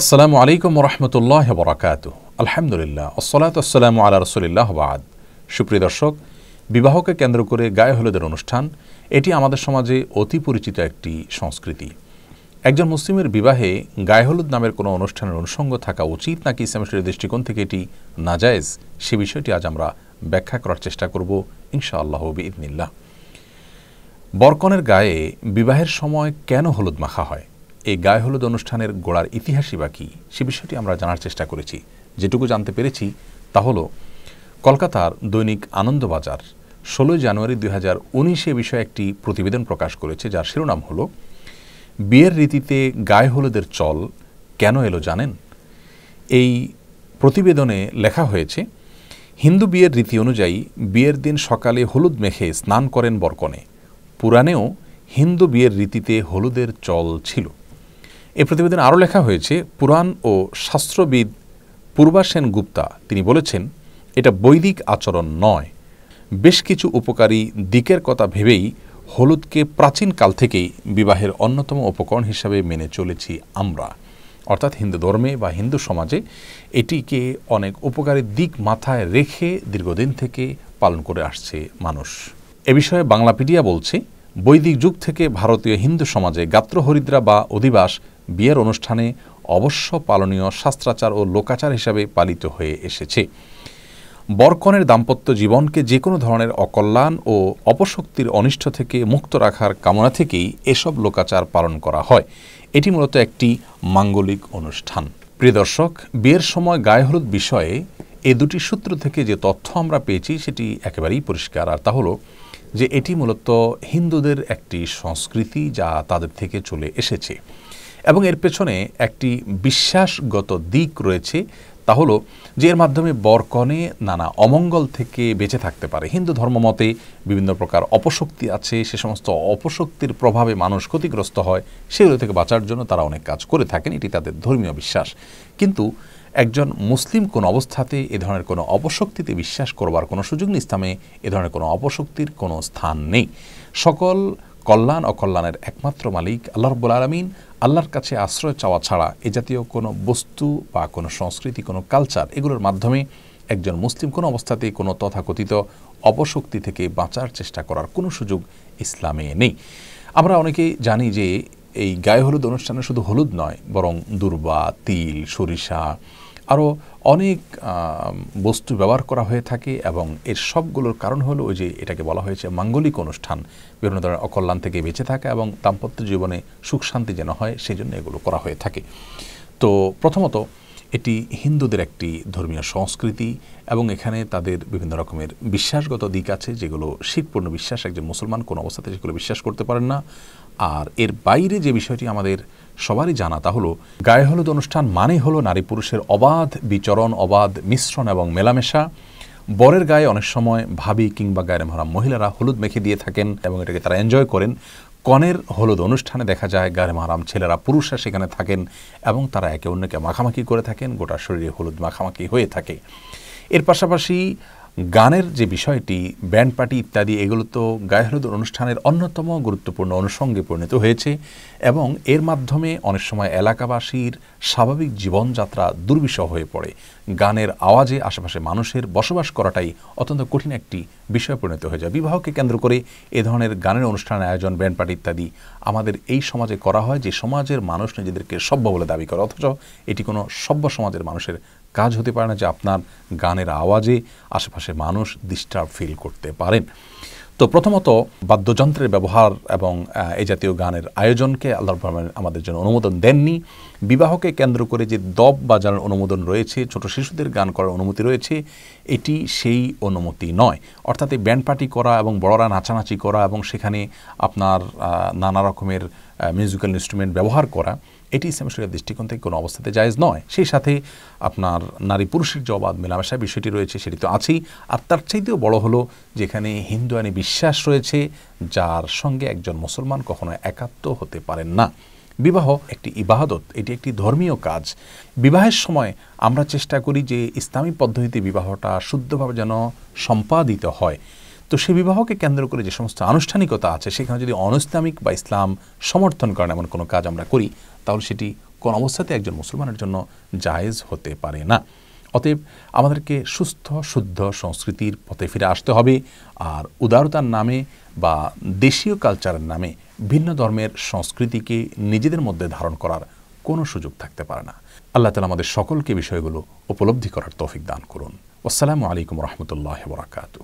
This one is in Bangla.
আসসালামু আলাইকুম রহমতুল্লাহ বরাকাত আলহামদুলিল্লাহ আসসালাত আসসালাম আল্লাহ রসুলিল্লাহ বাদ সুপ্রিয় দর্শক বিবাহকে কেন্দ্র করে গায়ে হলুদের অনুষ্ঠান এটি আমাদের সমাজে অতি পরিচিত একটি সংস্কৃতি একজন মুসলিমের বিবাহে গায়ে হলুদ নামের কোনো অনুষ্ঠানের অনুষঙ্গ থাকা উচিত নাকি ইসলামের দৃষ্টিকোণ থেকে এটি নাজায়জ সে বিষয়টি আজ আমরা ব্যাখ্যা করার চেষ্টা করব ইনশাআল্লাহ ইদনিল্লাহ বরকনের গায়ে বিবাহের সময় কেন হলুদ মাখা হয় এই গায়ে হলুদ অনুষ্ঠানের গোড়ার ইতিহাসই বা কী সে বিষয়টি আমরা জানার চেষ্টা করেছি যেটুকু জানতে পেরেছি তা হলো কলকাতার দৈনিক আনন্দবাজার ষোলোই জানুয়ারি দুই হাজার উনিশে বিষয়ে একটি প্রতিবেদন প্রকাশ করেছে যার শিরোনাম হলো বিয়ের রীতিতে গায়ে হলুদের চল কেন এলো জানেন এই প্রতিবেদনে লেখা হয়েছে হিন্দু বিয়ের রীতি অনুযায়ী বিয়ের দিন সকালে হলুদ মেখে স্নান করেন বরকনে পুরাণেও হিন্দু বিয়ের রীতিতে হলুদের চল ছিল এ প্রতিবেদনে আরও লেখা হয়েছে পুরাণ ও শাস্ত্রবিদ পূর্বা সেন গুপ্তা তিনি বলেছেন এটা বৈদিক আচরণ নয় বেশ কিছু উপকারী দিকের কথা ভেবেই হলুদকে প্রাচীনকাল থেকেই বিবাহের অন্যতম উপকরণ হিসাবে মেনে চলেছি আমরা অর্থাৎ হিন্দু ধর্মে বা হিন্দু সমাজে এটিকে অনেক উপকারী দিক মাথায় রেখে দীর্ঘদিন থেকে পালন করে আসছে মানুষ এ বিষয়ে বাংলাপিডিয়া বলছে বৈদিক যুগ থেকে ভারতীয় হিন্দু সমাজে গাত্রহরিদ্রা বা অধিবাস বিয়ের অনুষ্ঠানে অবশ্য পালনীয় শাস্ত্রাচার ও লোকাচার হিসাবে পালিত হয়ে এসেছে বরকনের দাম্পত্য জীবনকে যে কোনো ধরনের অকল্যাণ ও অপশক্তির অনিষ্ট থেকে মুক্ত রাখার কামনা থেকেই এসব লোকাচার পালন করা হয় এটি মূলত একটি মাঙ্গলিক অনুষ্ঠান প্রিয় দর্শক বিয়ের সময় গায়ে হলুদ বিষয়ে এ দুটি সূত্র থেকে যে তথ্য আমরা পেয়েছি সেটি একেবারেই পরিষ্কার আর তা হলো যে এটি মূলত হিন্দুদের একটি সংস্কৃতি যা তাদের থেকে চলে এসেছে এবং এর পেছনে একটি বিশ্বাসগত দিক রয়েছে তা হলো যে এর মাধ্যমে বরকনে নানা অমঙ্গল থেকে বেঁচে থাকতে পারে হিন্দু ধর্মমতে বিভিন্ন প্রকার অপশক্তি আছে সে সমস্ত অপশক্তির প্রভাবে মানুষ ক্ষতিগ্রস্ত হয় সেগুলো থেকে বাঁচার জন্য তারা অনেক কাজ করে থাকেন এটি তাদের ধর্মীয় বিশ্বাস কিন্তু একজন মুসলিম কোন অবস্থাতে এ ধরনের কোনো অপশক্তিতে বিশ্বাস করবার কোনো সুযোগ নেই ইসলামে এ ধরনের কোনো অপশক্তির কোনো স্থান নেই সকল কল্যাণ অকল্যাণের একমাত্র মালিক আল্লাহ রব্বুল আলমিন আল্লাহর কাছে আশ্রয় চাওয়া ছাড়া এ জাতীয় কোনো বস্তু বা কোনো সংস্কৃতি কোনো কালচার এগুলোর মাধ্যমে একজন মুসলিম কোনো অবস্থাতেই কোনো তথাকথিত অপশক্তি থেকে বাঁচার চেষ্টা করার কোনো সুযোগ ইসলামে নেই আমরা অনেকেই জানি যে এই গায়ে হলুদ অনুষ্ঠানে শুধু হলুদ নয় বরং দুর্বা তিল সরিষা আরও অনেক বস্তু ব্যবহার করা হয়ে থাকে এবং এর সবগুলোর কারণ হলো ওই যে এটাকে বলা হয়েছে মাঙ্গলিক অনুষ্ঠান বিভিন্ন ধরনের অকল্যাণ থেকে বেঁচে থাকা এবং দাম্পত্য জীবনে সুখ শান্তি যেন হয় সেই জন্য এগুলো করা হয়ে থাকে তো প্রথমত এটি হিন্দুদের একটি ধর্মীয় সংস্কৃতি এবং এখানে তাদের বিভিন্ন রকমের বিশ্বাসগত দিক আছে যেগুলো শীতপূর্ণ বিশ্বাস একজন মুসলমান কোনো অবস্থাতে সেগুলো বিশ্বাস করতে পারেন না আর এর বাইরে যে বিষয়টি আমাদের সবারই জানা তা হলো গায়ে হলুদ অনুষ্ঠান মানে হলো নারী পুরুষের অবাধ বিচরণ অবাধ মিশ্রণ এবং মেলামেশা বরের গায়ে অনেক সময় ভাবি কিংবা গায়ের মহারা মহিলারা হলুদ মেখে দিয়ে থাকেন এবং এটাকে তারা এনজয় করেন কনের হলুদ অনুষ্ঠানে দেখা যায় গায়ে মারাম ছেলেরা পুরুষরা সেখানে থাকেন এবং তারা একে অন্যকে মাখামাখি করে থাকেন গোটা শরীরে হলুদ মাখামাখি হয়ে থাকে এর পাশাপাশি গানের যে বিষয়টি ব্যান্ড পার্টি ইত্যাদি এগুলো তো গায়ে হলুদ অনুষ্ঠানের অন্যতম গুরুত্বপূর্ণ অনুষঙ্গে পরিণত হয়েছে এবং এর মাধ্যমে অনেক সময় এলাকাবাসীর স্বাভাবিক জীবনযাত্রা দুর্বিষহ হয়ে পড়ে গানের আওয়াজে আশেপাশে মানুষের বসবাস করাটাই অত্যন্ত কঠিন একটি বিষয় পরিণত হয়ে যায় বিবাহকে কেন্দ্র করে এ ধরনের গানের অনুষ্ঠানের আয়োজন ব্যান্ড পার্টি ইত্যাদি আমাদের এই সমাজে করা হয় যে সমাজের মানুষ নিজেদেরকে সভ্য বলে দাবি করে অথচ এটি কোনো সভ্য সমাজের মানুষের কাজ হতে পারে না যে আপনার গানের আওয়াজে আশেপাশে মানুষ ডিস্টার্ব ফিল করতে পারেন তো প্রথমত বাদ্যযন্ত্রের ব্যবহার এবং এই জাতীয় গানের আয়োজনকে আল্লাহ আমাদের জন্য অনুমোদন দেননি বিবাহকে কেন্দ্র করে যে দব বাজানোর অনুমোদন রয়েছে ছোট শিশুদের গান করার অনুমতি রয়েছে এটি সেই অনুমতি নয় অর্থাৎ এই ব্যান্ড পার্টি করা এবং বড়রা নাচানাচি করা এবং সেখানে আপনার নানা রকমের মিউজিক্যাল ইনস্ট্রুমেন্ট ব্যবহার করা এটি ইসলাম শরীরের দৃষ্টিকোণ থেকে কোনো অবস্থাতে জায়জ নয় সেই সাথে আপনার নারী পুরুষের জবাদ মেলামেশা বিষয়টি রয়েছে সেটি তো আছেই আর তার চাইতেও বড় হলো যেখানে হিন্দু আইনে বিশ্বাস রয়েছে যার সঙ্গে একজন মুসলমান কখনো একাত্ম হতে পারেন না বিবাহ একটি ইবাদত এটি একটি ধর্মীয় কাজ বিবাহের সময় আমরা চেষ্টা করি যে ইসলামী পদ্ধতিতে বিবাহটা শুদ্ধভাবে যেন সম্পাদিত হয় তো সেই বিবাহকে কেন্দ্র করে যে সমস্ত আনুষ্ঠানিকতা আছে সেখানে যদি অনৈসলামিক বা ইসলাম সমর্থন করেন এমন কোনো কাজ আমরা করি তাহলে সেটি কোন অবস্থাতে একজন মুসলমানের জন্য জায়েজ হতে পারে না অতএব আমাদেরকে সুস্থ শুদ্ধ সংস্কৃতির পথে ফিরে আসতে হবে আর উদারতার নামে বা দেশীয় কালচারের নামে ভিন্ন ধর্মের সংস্কৃতিকে নিজেদের মধ্যে ধারণ করার কোনো সুযোগ থাকতে পারে না আল্লাহ তালা আমাদের সকলকে বিষয়গুলো উপলব্ধি করার তৌফিক দান করুন আসসালামু আলাইকুম রহমতুল্লাহ বরাকাতু